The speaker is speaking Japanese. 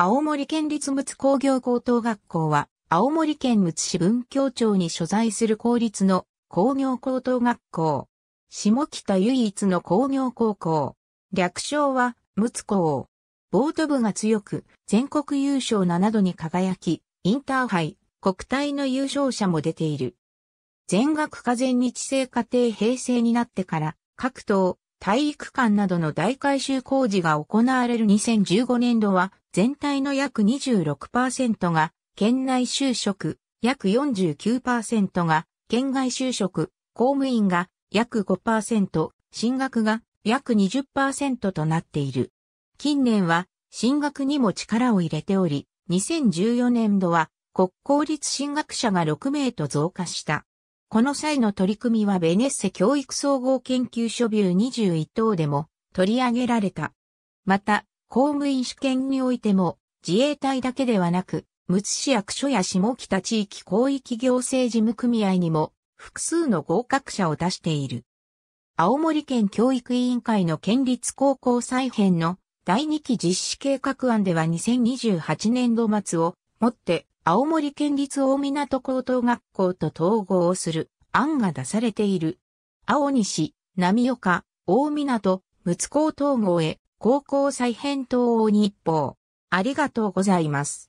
青森県立むつ工業高等学校は、青森県むつ市文京町に所在する公立の工業高等学校。下北唯一の工業高校。略称は、むつ校。ボート部が強く、全国優勝7度に輝き、インターハイ、国体の優勝者も出ている。全学科全日制課程平成になってから、各党、体育館などの大改修工事が行われる2015年度は、全体の約26%が県内就職、約49%が県外就職、公務員が約5%、進学が約20%となっている。近年は進学にも力を入れており、2014年度は国公立進学者が6名と増加した。この際の取り組みはベネッセ教育総合研究所ビュー21等でも取り上げられた。また、公務員試験においても、自衛隊だけではなく、むつ市役所や下北地域広域行政事務組合にも、複数の合格者を出している。青森県教育委員会の県立高校再編の第2期実施計画案では2028年度末をもって青森県立大港高等学校と統合をする案が出されている。青西、浪岡、大港、むつ高統合へ高校再編東欧日報。ありがとうございます。